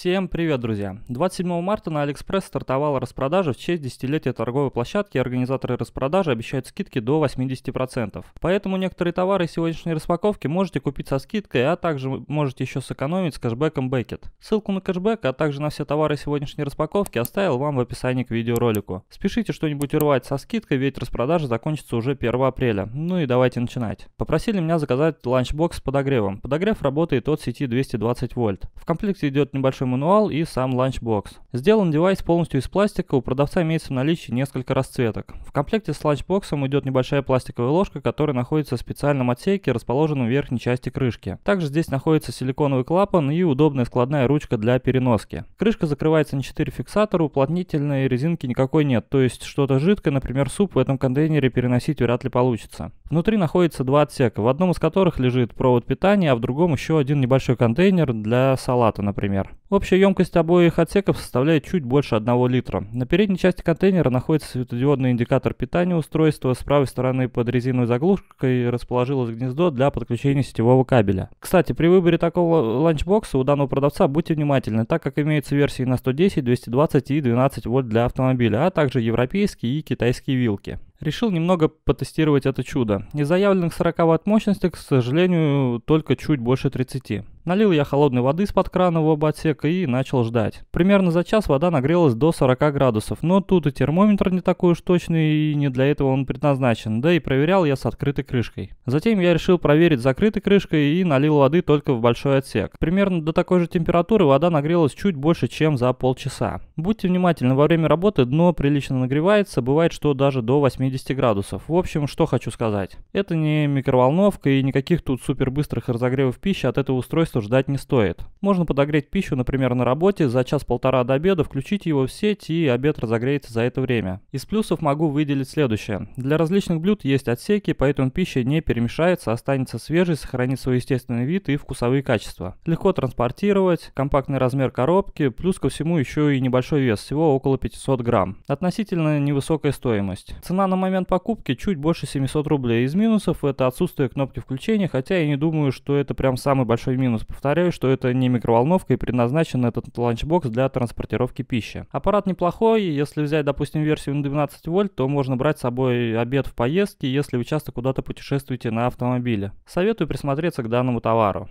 Всем привет, друзья! 27 марта на Алиэкспресс стартовала распродажа в честь десятилетия торговой площадки. Организаторы распродажи обещают скидки до 80%. Поэтому некоторые товары сегодняшней распаковки можете купить со скидкой, а также можете еще сэкономить с кэшбэком Бекет. Ссылку на кэшбэк, а также на все товары сегодняшней распаковки оставил вам в описании к видеоролику. Спешите что-нибудь урвать со скидкой, ведь распродажа закончится уже 1 апреля. Ну и давайте начинать. Попросили меня заказать ланчбокс с подогревом. Подогрев работает от сети 220 вольт. В комплекте идет небольшой мануал и сам ланчбокс. Сделан девайс полностью из пластика, у продавца имеется в наличии несколько расцветок. В комплекте с ланчбоксом идет небольшая пластиковая ложка, которая находится в специальном отсеке, расположенном в верхней части крышки. Также здесь находится силиконовый клапан и удобная складная ручка для переноски. Крышка закрывается на 4 фиксатора, уплотнительной резинки никакой нет, то есть что-то жидкое, например суп, в этом контейнере переносить вряд ли получится. Внутри находится два отсека, в одном из которых лежит провод питания, а в другом еще один небольшой контейнер для салата, например. Общая емкость обоих отсеков составляет чуть больше 1 литра. На передней части контейнера находится светодиодный индикатор питания устройства. С правой стороны под резиновой заглушкой расположилось гнездо для подключения сетевого кабеля. Кстати, при выборе такого ланчбокса у данного продавца будьте внимательны, так как имеются версии на 110, 220 и 12 вольт для автомобиля, а также европейские и китайские вилки. Решил немного потестировать это чудо. Из заявленных 40 ватт мощности, к сожалению, только чуть больше 30. Налил я холодной воды из-под крана в оба отсека и начал ждать. Примерно за час вода нагрелась до 40 градусов, но тут и термометр не такой уж точный и не для этого он предназначен, да и проверял я с открытой крышкой. Затем я решил проверить закрытой крышкой и налил воды только в большой отсек. Примерно до такой же температуры вода нагрелась чуть больше, чем за полчаса. Будьте внимательны, во время работы дно прилично нагревается, бывает, что даже до 80 градусов. В общем, что хочу сказать. Это не микроволновка и никаких тут супер быстрых разогревов пищи от этого устройства ждать не стоит. Можно подогреть пищу, например, на работе, за час-полтора до обеда включить его в сеть и обед разогреется за это время. Из плюсов могу выделить следующее. Для различных блюд есть отсеки, поэтому пища не перемешается, останется свежей, сохранит свой естественный вид и вкусовые качества. Легко транспортировать, компактный размер коробки, плюс ко всему еще и небольшой небольшой вес, всего около 500 грамм. Относительно невысокая стоимость. Цена на момент покупки чуть больше 700 рублей. Из минусов это отсутствие кнопки включения, хотя я не думаю, что это прям самый большой минус. Повторяю, что это не микроволновка и предназначен этот ланчбокс для транспортировки пищи. Аппарат неплохой, если взять, допустим, версию на 12 вольт, то можно брать с собой обед в поездке, если вы часто куда-то путешествуете на автомобиле. Советую присмотреться к данному товару.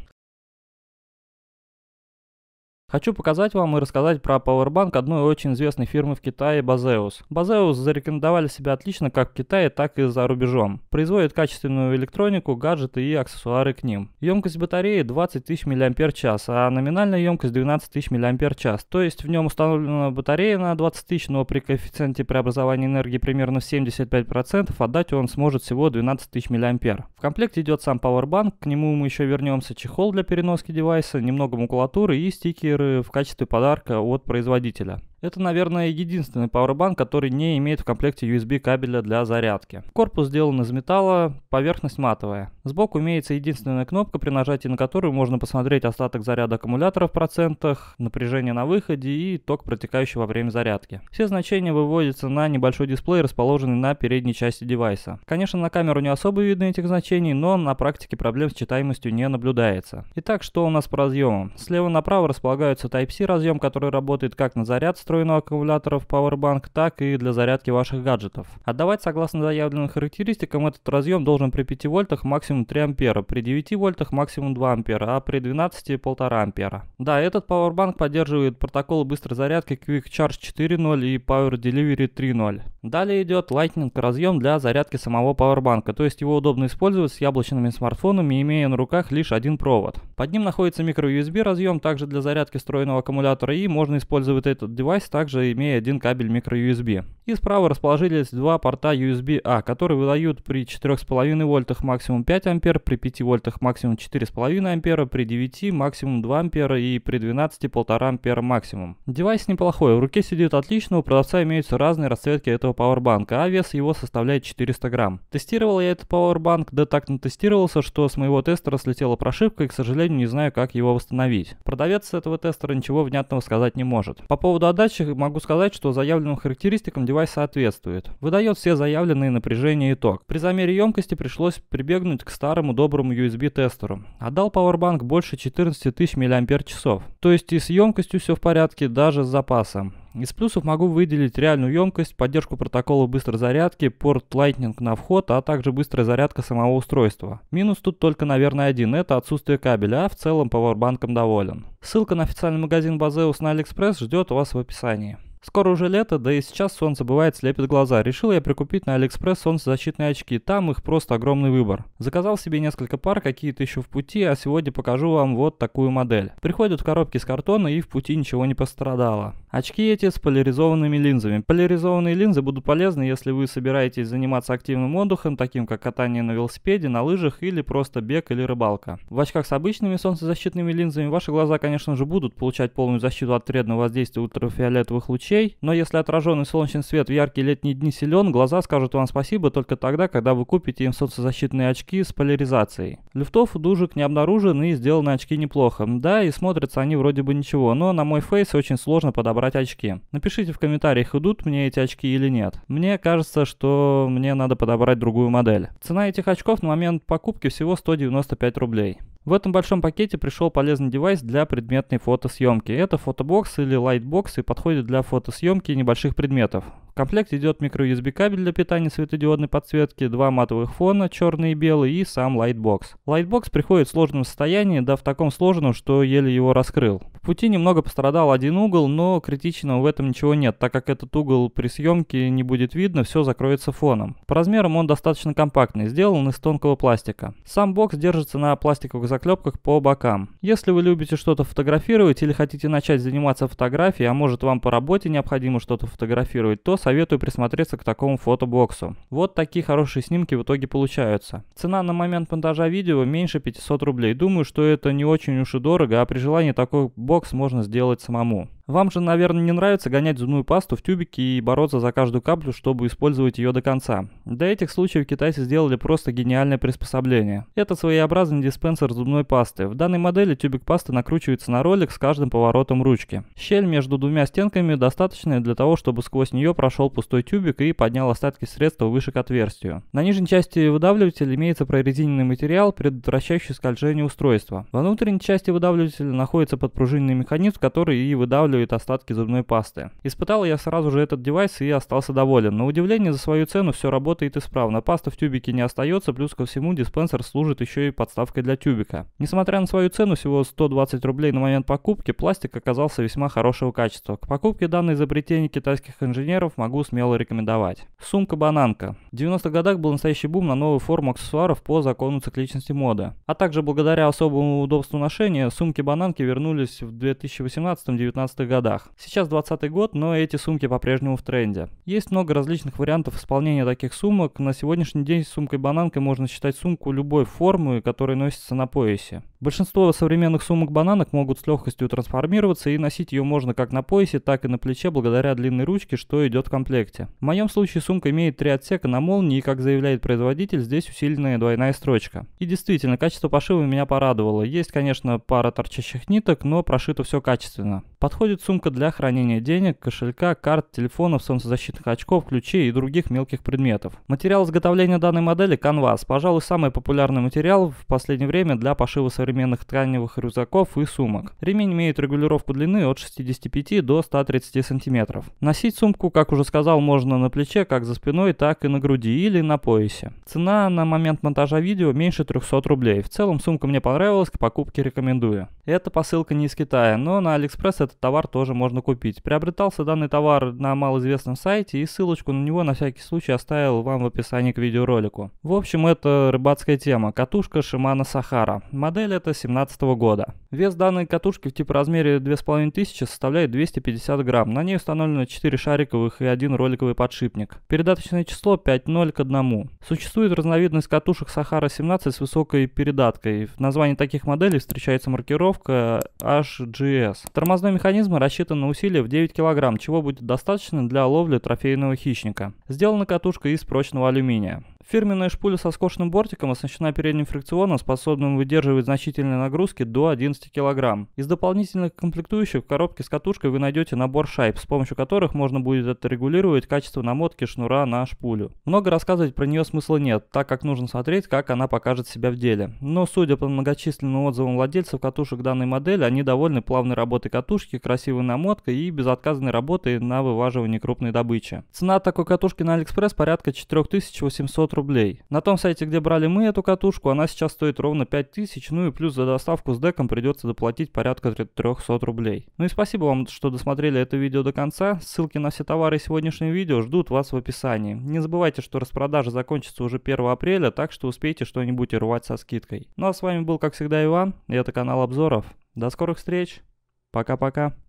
Хочу показать вам и рассказать про Powerbank одной очень известной фирмы в Китае Базеус. Базеус зарекомендовали себя отлично как в Китае, так и за рубежом. Производит качественную электронику, гаджеты и аксессуары к ним. Емкость батареи 20 тысяч мАч, а номинальная емкость 12 тысяч мАч. То есть в нем установлена батарея на 20 тысяч, но при коэффициенте преобразования энергии примерно в 75% отдать он сможет всего 12 тысяч мА. В комплекте идет сам Powerbank, к нему мы еще вернемся чехол для переноски девайса, немного макулатуры и стики бургеры в качестве подарка от производителя. Это, наверное, единственный Powerbank, который не имеет в комплекте USB кабеля для зарядки. Корпус сделан из металла, поверхность матовая. Сбоку имеется единственная кнопка, при нажатии на которую можно посмотреть остаток заряда аккумулятора в процентах, напряжение на выходе и ток, протекающий во время зарядки. Все значения выводятся на небольшой дисплей, расположенный на передней части девайса. Конечно, на камеру не особо видно этих значений, но на практике проблем с читаемостью не наблюдается. Итак, что у нас по разъемам? Слева направо располагаются Type-C разъем, который работает как на заряд, встроенного аккумулятора в Powerbank, так и для зарядки ваших гаджетов. Отдавать согласно заявленным характеристикам этот разъем должен при 5 вольтах максимум 3 ампера, при 9 вольтах максимум 2 ампера, а при 12 1,5 ампера. Да, этот Powerbank поддерживает протоколы быстрой зарядки Quick Charge 4.0 и Power Delivery 3.0. Далее идет Lightning разъем для зарядки самого пауэрбанка, то есть его удобно использовать с яблочными смартфонами, имея на руках лишь один провод. Под ним находится micro usb разъем, также для зарядки встроенного аккумулятора, и можно использовать этот девайс, также имея один кабель micro usb и справа расположились два порта USB-A, а, которые выдают при 4,5 вольтах максимум 5 ампер, при 5 вольтах максимум 4,5 ампера, при 9 максимум 2 ампера и при 12 1,5 ампера максимум. Девайс неплохой, в руке сидит отлично, у продавца имеются разные расцветки этого пауэрбанка, а вес его составляет 400 грамм. Тестировал я этот пауэрбанк, да так натестировался, что с моего тестера слетела прошивка и, к сожалению, не знаю, как его восстановить. Продавец этого тестера ничего внятного сказать не может. По поводу отдачи могу сказать, что заявленным характеристикам девайс девайс соответствует. Выдает все заявленные напряжения и ток. При замере емкости пришлось прибегнуть к старому доброму USB-тестеру. Отдал Powerbank больше 14 тысяч мАч. То есть и с емкостью все в порядке, даже с запасом. Из плюсов могу выделить реальную емкость, поддержку протокола быстрой зарядки, порт Lightning на вход, а также быстрая зарядка самого устройства. Минус тут только, наверное, один – это отсутствие кабеля, а в целом Powerbank доволен. Ссылка на официальный магазин Базеус на Алиэкспресс ждет вас в описании. Скоро уже лето, да и сейчас солнце бывает слепит глаза. Решил я прикупить на Алиэкспресс солнцезащитные очки, там их просто огромный выбор. Заказал себе несколько пар, какие-то еще в пути, а сегодня покажу вам вот такую модель. Приходят в коробке с картона и в пути ничего не пострадало. Очки эти с поляризованными линзами. Поляризованные линзы будут полезны, если вы собираетесь заниматься активным отдыхом, таким как катание на велосипеде, на лыжах или просто бег или рыбалка. В очках с обычными солнцезащитными линзами ваши глаза, конечно же, будут получать полную защиту от вредного воздействия ультрафиолетовых лучей, но если отраженный солнечный свет в яркие летние дни силен, глаза скажут вам спасибо только тогда, когда вы купите им солнцезащитные очки с поляризацией. Люфтов дужек не обнаружены и сделаны очки неплохо. Да, и смотрятся они вроде бы ничего, но на мой фейс очень сложно подобрать собрать очки. Напишите в комментариях, идут мне эти очки или нет. Мне кажется, что мне надо подобрать другую модель. Цена этих очков на момент покупки всего 195 рублей. В этом большом пакете пришел полезный девайс для предметной фотосъемки. Это фотобокс или лайтбокс и подходит для фотосъемки небольших предметов комплект идет микро-USB кабель для питания светодиодной подсветки, два матовых фона, черный и белый, и сам лайтбокс. Лайтбокс приходит в сложном состоянии, да в таком сложном, что еле его раскрыл. В пути немного пострадал один угол, но критичного в этом ничего нет, так как этот угол при съемке не будет видно, все закроется фоном. По размерам он достаточно компактный, сделан из тонкого пластика. Сам бокс держится на пластиковых заклепках по бокам. Если вы любите что-то фотографировать или хотите начать заниматься фотографией, а может вам по работе необходимо что-то фотографировать, то советую присмотреться к такому фотобоксу. Вот такие хорошие снимки в итоге получаются. Цена на момент монтажа видео меньше 500 рублей. Думаю, что это не очень уж и дорого, а при желании такой бокс можно сделать самому. Вам же, наверное, не нравится гонять зубную пасту в тюбике и бороться за каждую каплю, чтобы использовать ее до конца. Для этих случаев китайцы сделали просто гениальное приспособление. Это своеобразный диспенсер зубной пасты. В данной модели тюбик пасты накручивается на ролик с каждым поворотом ручки. Щель между двумя стенками достаточная для того, чтобы сквозь нее прошел пустой тюбик и поднял остатки средства выше к отверстию. На нижней части выдавливателя имеется прорезиненный материал, предотвращающий скольжение устройства. Во внутренней части выдавливателя находится подпружиненный механизм, который и выдавливает вылизывает остатки зубной пасты. Испытал я сразу же этот девайс и остался доволен. На удивление, за свою цену все работает исправно. Паста в тюбике не остается, плюс ко всему диспенсер служит еще и подставкой для тюбика. Несмотря на свою цену, всего 120 рублей на момент покупки, пластик оказался весьма хорошего качества. К покупке данной изобретения китайских инженеров могу смело рекомендовать. Сумка-бананка. В 90-х годах был настоящий бум на новую форму аксессуаров по закону цикличности моды. А также благодаря особому удобству ношения, сумки-бананки вернулись в 2018-2019 годах. Сейчас 20 год, но эти сумки по-прежнему в тренде. Есть много различных вариантов исполнения таких сумок. На сегодняшний день сумкой-бананкой можно считать сумку любой формы, которая носится на поясе. Большинство современных сумок-бананок могут с легкостью трансформироваться и носить ее можно как на поясе, так и на плече благодаря длинной ручке, что идет в комплекте. В моем случае сумка имеет три отсека на молнии и, как заявляет производитель, здесь усиленная двойная строчка. И действительно, качество пошива меня порадовало. Есть, конечно, пара торчащих ниток, но прошито все качественно. Подходит будет сумка для хранения денег, кошелька, карт, телефонов, солнцезащитных очков, ключей и других мелких предметов. Материал изготовления данной модели – канвас, пожалуй, самый популярный материал в последнее время для пошива современных тканевых рюкзаков и сумок. Ремень имеет регулировку длины от 65 до 130 см. Носить сумку, как уже сказал, можно на плече, как за спиной, так и на груди или на поясе. Цена на момент монтажа видео меньше 300 рублей. В целом сумка мне понравилась, к покупке рекомендую. Это посылка не из Китая, но на Алиэкспресс этот товар товар тоже можно купить. Приобретался данный товар на малоизвестном сайте и ссылочку на него на всякий случай оставил вам в описании к видеоролику. В общем, это рыбацкая тема. Катушка Шимана Сахара. Модель это 17 года. Вес данной катушки в типоразмере 2500 составляет 250 грамм. На ней установлено 4 шариковых и 1 роликовый подшипник. Передаточное число 5.0 к 1. Существует разновидность катушек Сахара 17 с высокой передаткой. В названии таких моделей встречается маркировка HGS. Тормозной механизм организма на усилие в 9 кг, чего будет достаточно для ловли трофейного хищника. Сделана катушка из прочного алюминия. Фирменная шпуля со скошенным бортиком оснащена передним фрикционом, способным выдерживать значительные нагрузки до 11 кг. Из дополнительных комплектующих в коробке с катушкой вы найдете набор шайб, с помощью которых можно будет отрегулировать качество намотки шнура на шпулю. Много рассказывать про нее смысла нет, так как нужно смотреть, как она покажет себя в деле. Но судя по многочисленным отзывам владельцев катушек данной модели, они довольны плавной работой катушки, красивой намоткой и безотказной работой на вываживании крупной добычи. Цена такой катушки доставке на Алиэкспресс порядка 4800 рублей. На том сайте, где брали мы эту катушку, она сейчас стоит ровно 5000, ну и плюс за доставку с деком придется доплатить порядка 300 рублей. Ну и спасибо вам, что досмотрели это видео до конца. Ссылки на все товары и видео ждут вас в описании. Не забывайте, что распродажа закончится уже 1 апреля, так что успейте что-нибудь и рвать со скидкой. Ну а с вами был, как всегда, Иван, и это канал обзоров. До скорых встреч, пока-пока.